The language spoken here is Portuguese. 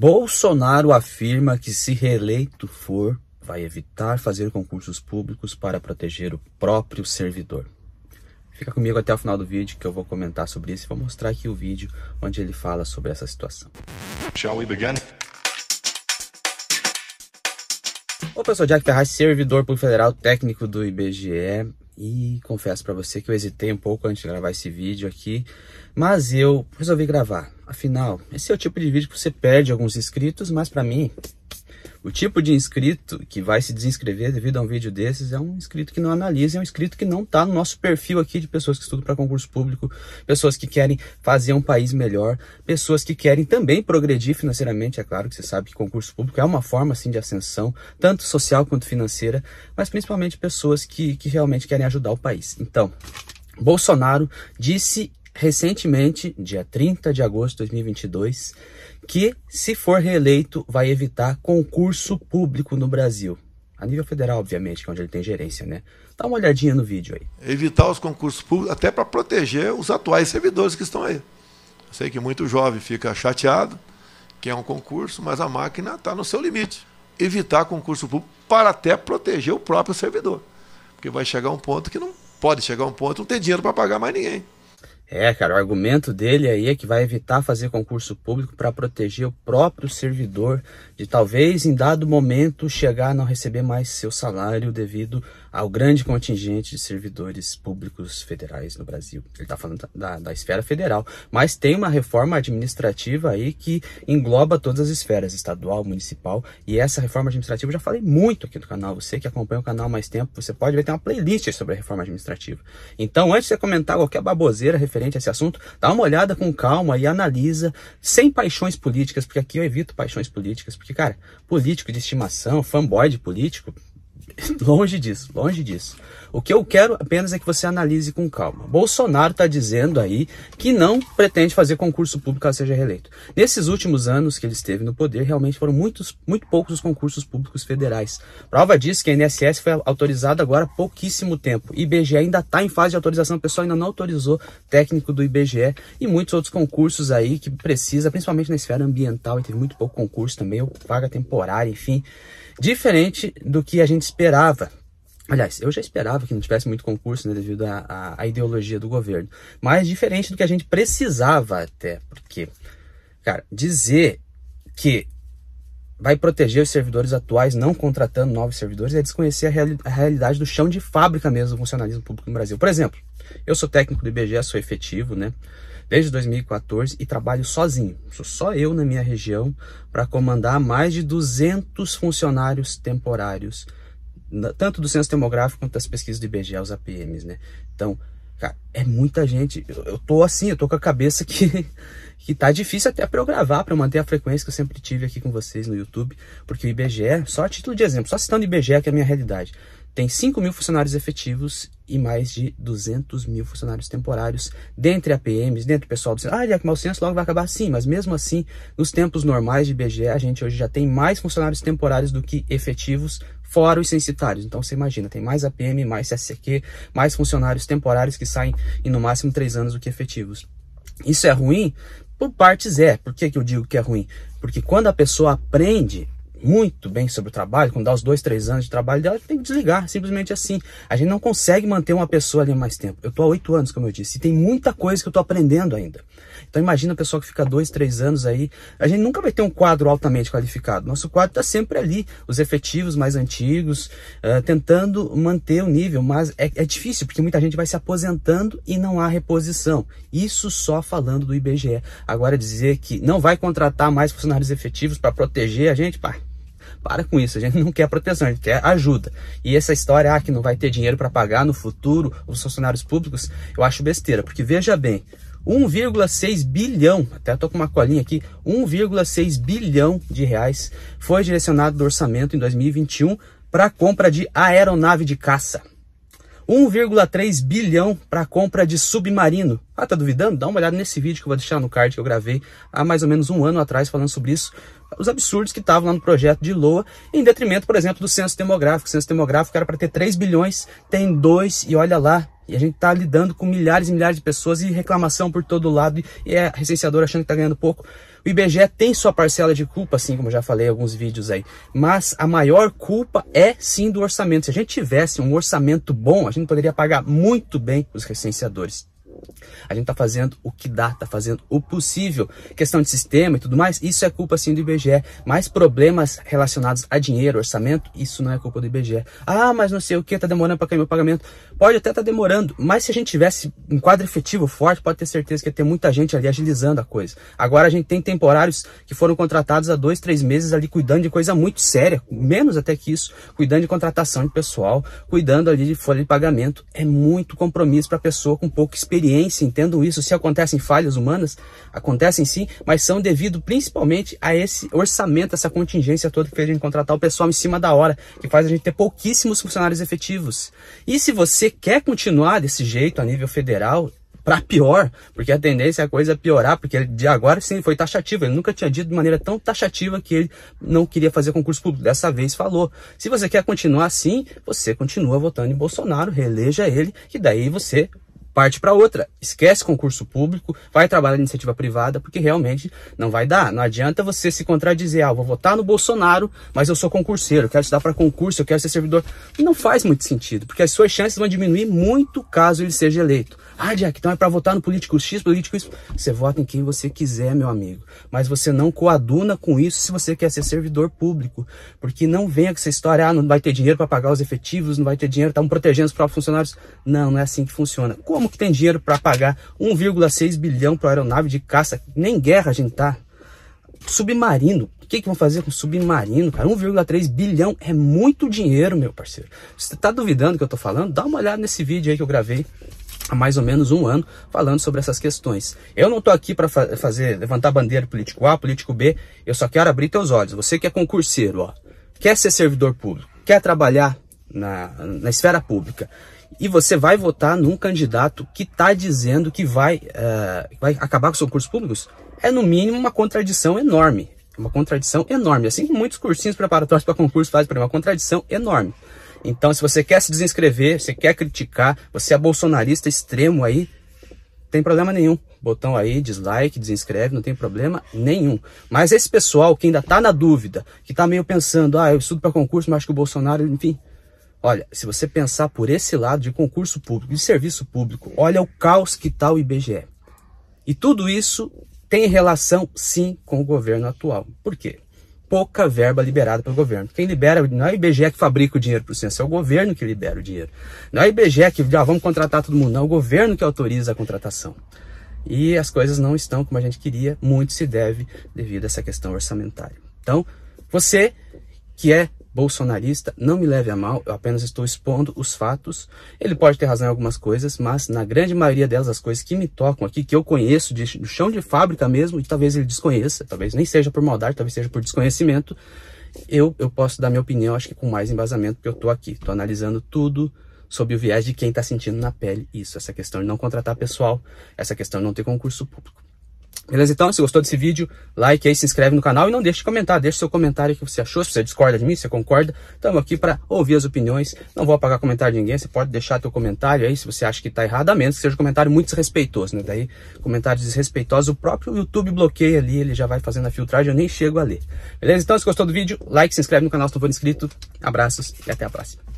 Bolsonaro afirma que, se reeleito for, vai evitar fazer concursos públicos para proteger o próprio servidor. Fica comigo até o final do vídeo que eu vou comentar sobre isso e vou mostrar aqui o vídeo onde ele fala sobre essa situação. Shall we begin? Ô pessoal, Jack Ferraz, servidor público federal técnico do IBGE, e confesso para você que eu hesitei um pouco antes de gravar esse vídeo aqui, mas eu resolvi gravar Afinal, esse é o tipo de vídeo que você perde alguns inscritos, mas para mim, o tipo de inscrito que vai se desinscrever devido a um vídeo desses é um inscrito que não analisa, é um inscrito que não está no nosso perfil aqui de pessoas que estudam para concurso público, pessoas que querem fazer um país melhor, pessoas que querem também progredir financeiramente. É claro que você sabe que concurso público é uma forma assim de ascensão, tanto social quanto financeira, mas principalmente pessoas que, que realmente querem ajudar o país. Então, Bolsonaro disse recentemente, dia 30 de agosto de 2022, que, se for reeleito, vai evitar concurso público no Brasil. A nível federal, obviamente, que é onde ele tem gerência, né? Dá uma olhadinha no vídeo aí. Evitar os concursos públicos, até para proteger os atuais servidores que estão aí. Eu sei que muito jovem fica chateado, que é um concurso, mas a máquina está no seu limite. Evitar concurso público para até proteger o próprio servidor. Porque vai chegar um ponto que não pode chegar um ponto, não tem dinheiro para pagar mais ninguém. É, cara, o argumento dele aí é que vai evitar fazer concurso público para proteger o próprio servidor de talvez em dado momento chegar a não receber mais seu salário devido ao grande contingente de servidores públicos federais no Brasil. Ele está falando da, da esfera federal, mas tem uma reforma administrativa aí que engloba todas as esferas, estadual, municipal, e essa reforma administrativa eu já falei muito aqui no canal. Você que acompanha o canal mais tempo, você pode ver, tem uma playlist sobre a reforma administrativa. Então, antes de você comentar qualquer baboseira referente a esse assunto, dá uma olhada com calma e analisa, sem paixões políticas, porque aqui eu evito paixões políticas, porque, cara, político de estimação, fanboy de político, Longe disso, longe disso. O que eu quero apenas é que você analise com calma. Bolsonaro está dizendo aí que não pretende fazer concurso público a seja reeleito. Nesses últimos anos que ele esteve no poder, realmente foram muitos, muito poucos os concursos públicos federais. Prova disso que a INSS foi autorizada agora há pouquíssimo tempo. IBGE ainda está em fase de autorização, o pessoal ainda não autorizou técnico do IBGE e muitos outros concursos aí que precisa, principalmente na esfera ambiental, e teve muito pouco concurso também, vaga temporária, enfim. Diferente do que a gente esperava Aliás, eu já esperava que não tivesse muito concurso né, devido à ideologia do governo. Mas diferente do que a gente precisava até, porque, cara, dizer que vai proteger os servidores atuais não contratando novos servidores é desconhecer a, reali a realidade do chão de fábrica mesmo do funcionalismo público no Brasil. Por exemplo, eu sou técnico do IBGE, sou efetivo, né? Desde 2014 e trabalho sozinho. Sou só eu na minha região para comandar mais de 200 funcionários temporários tanto do censo demográfico quanto das pesquisas do IBGE aos APMs, né? Então, cara, é muita gente. Eu, eu tô assim, eu tô com a cabeça que, que tá difícil até para eu gravar, para manter a frequência que eu sempre tive aqui com vocês no YouTube, porque o IBGE, é só a título de exemplo, só citando o IBGE que é a minha realidade tem 5 mil funcionários efetivos e mais de 200 mil funcionários temporários, dentre APMs, dentro do pessoal do Senado. Ah, Jack, mas o logo vai acabar sim, mas mesmo assim, nos tempos normais de BGE, a gente hoje já tem mais funcionários temporários do que efetivos, fora os censitários. Então você imagina, tem mais APM, mais CSQ, mais funcionários temporários que saem em no máximo 3 anos do que efetivos. Isso é ruim? Por partes é. Por que, que eu digo que é ruim? Porque quando a pessoa aprende muito bem sobre o trabalho, quando dá os dois, três anos de trabalho dela, tem que desligar, simplesmente assim. A gente não consegue manter uma pessoa ali mais tempo. Eu tô há oito anos, como eu disse, e tem muita coisa que eu tô aprendendo ainda. Então imagina a pessoa que fica dois, três anos aí. A gente nunca vai ter um quadro altamente qualificado. Nosso quadro está sempre ali, os efetivos mais antigos, uh, tentando manter o nível, mas é, é difícil, porque muita gente vai se aposentando e não há reposição. Isso só falando do IBGE. Agora dizer que não vai contratar mais funcionários efetivos para proteger a gente, pá, para com isso, a gente não quer proteção, a gente quer ajuda. E essa história, ah, que não vai ter dinheiro para pagar no futuro os funcionários públicos, eu acho besteira, porque veja bem, 1,6 bilhão, até estou com uma colinha aqui, 1,6 bilhão de reais foi direcionado do orçamento em 2021 para compra de aeronave de caça. 1,3 bilhão para compra de submarino. Ah, tá duvidando? Dá uma olhada nesse vídeo que eu vou deixar no card que eu gravei há mais ou menos um ano atrás falando sobre isso os absurdos que estavam lá no projeto de Loa, em detrimento, por exemplo, do censo demográfico. O censo demográfico era para ter 3 bilhões, tem 2 e olha lá. E a gente está lidando com milhares e milhares de pessoas e reclamação por todo lado e é recenseador achando que está ganhando pouco. O IBGE tem sua parcela de culpa, assim como já falei em alguns vídeos aí, mas a maior culpa é sim do orçamento. Se a gente tivesse um orçamento bom, a gente poderia pagar muito bem os recenseadores. A gente está fazendo o que dá, está fazendo o possível. Questão de sistema e tudo mais, isso é culpa sim do IBGE. Mas problemas relacionados a dinheiro, orçamento, isso não é culpa do IBGE. Ah, mas não sei o que, está demorando para cair meu pagamento. Pode até estar tá demorando, mas se a gente tivesse um quadro efetivo forte, pode ter certeza que ia ter muita gente ali agilizando a coisa. Agora a gente tem temporários que foram contratados há dois, três meses ali cuidando de coisa muito séria, menos até que isso, cuidando de contratação de pessoal, cuidando ali de folha de pagamento. É muito compromisso para pessoa com pouca experiência acontece, isso, se acontecem falhas humanas, acontecem sim, mas são devido principalmente a esse orçamento, essa contingência toda que fez a gente contratar o pessoal em cima da hora, que faz a gente ter pouquíssimos funcionários efetivos. E se você quer continuar desse jeito a nível federal, para pior, porque a tendência é a coisa piorar, porque de agora sim foi taxativo, ele nunca tinha dito de maneira tão taxativa que ele não queria fazer concurso público, dessa vez falou. Se você quer continuar assim, você continua votando em Bolsonaro, reeleja ele, e daí você parte para outra. Esquece concurso público, vai trabalhar na iniciativa privada, porque realmente não vai dar. Não adianta você se contradizer, ah, vou votar no Bolsonaro, mas eu sou concurseiro, quero estudar para concurso, eu quero ser servidor. Não faz muito sentido, porque as suas chances vão diminuir muito caso ele seja eleito. Ah, Jack, então é para votar no político X, político Y. Você vota em quem você quiser, meu amigo. Mas você não coaduna com isso se você quer ser servidor público. Porque não venha com essa história, ah, não vai ter dinheiro para pagar os efetivos, não vai ter dinheiro, estamos protegendo os próprios funcionários. Não, não é assim que funciona. Como como que tem dinheiro para pagar 1,6 bilhão para aeronave de caça? Nem guerra a gente tá. Submarino. O que, que vão fazer com submarino, cara? 1,3 bilhão é muito dinheiro, meu parceiro. Se você tá duvidando do que eu tô falando, dá uma olhada nesse vídeo aí que eu gravei há mais ou menos um ano falando sobre essas questões. Eu não estou aqui para fa fazer levantar bandeira político A, político B. Eu só quero abrir teus olhos. Você que é concurseiro, ó, quer ser servidor público, quer trabalhar na, na esfera pública e você vai votar num candidato que está dizendo que vai, uh, vai acabar com os concursos públicos, é no mínimo uma contradição enorme. Uma contradição enorme. Assim como muitos cursinhos preparatórios para concurso fazem para uma contradição enorme. Então, se você quer se desinscrever, você quer criticar, você é bolsonarista extremo aí, tem problema nenhum. Botão aí, dislike, desinscreve, não tem problema nenhum. Mas esse pessoal que ainda está na dúvida, que está meio pensando, ah, eu estudo para concurso, mas acho que o Bolsonaro, enfim, Olha, se você pensar por esse lado de concurso público, de serviço público, olha o caos que está o IBGE. E tudo isso tem relação, sim, com o governo atual. Por quê? Pouca verba liberada pelo governo. Quem libera, não é o IBGE que fabrica o dinheiro para o censo, é o governo que libera o dinheiro. Não é o IBGE que, ah, vamos contratar todo mundo, não, é o governo que autoriza a contratação. E as coisas não estão como a gente queria, muito se deve devido a essa questão orçamentária. Então, você que é bolsonarista, não me leve a mal, eu apenas estou expondo os fatos. Ele pode ter razão em algumas coisas, mas na grande maioria delas, as coisas que me tocam aqui, que eu conheço de, do chão de fábrica mesmo, e talvez ele desconheça, talvez nem seja por maldade, talvez seja por desconhecimento, eu, eu posso dar minha opinião, acho que com mais embasamento, porque eu estou aqui, estou analisando tudo sob o viés de quem está sentindo na pele isso, essa questão de não contratar pessoal, essa questão de não ter concurso público. Beleza? Então, se gostou desse vídeo, like aí, se inscreve no canal e não deixe de comentar. Deixe seu comentário que você achou, se você discorda de mim, se você concorda. Estamos aqui para ouvir as opiniões. Não vou apagar comentário de ninguém, você pode deixar seu comentário aí, se você acha que está errado, a menos que seja um comentário muito desrespeitoso, né? Daí, comentários desrespeitosos, o próprio YouTube bloqueia ali, ele já vai fazendo a filtragem, eu nem chego a ler. Beleza? Então, se gostou do vídeo, like, se inscreve no canal se não for inscrito. Abraços e até a próxima.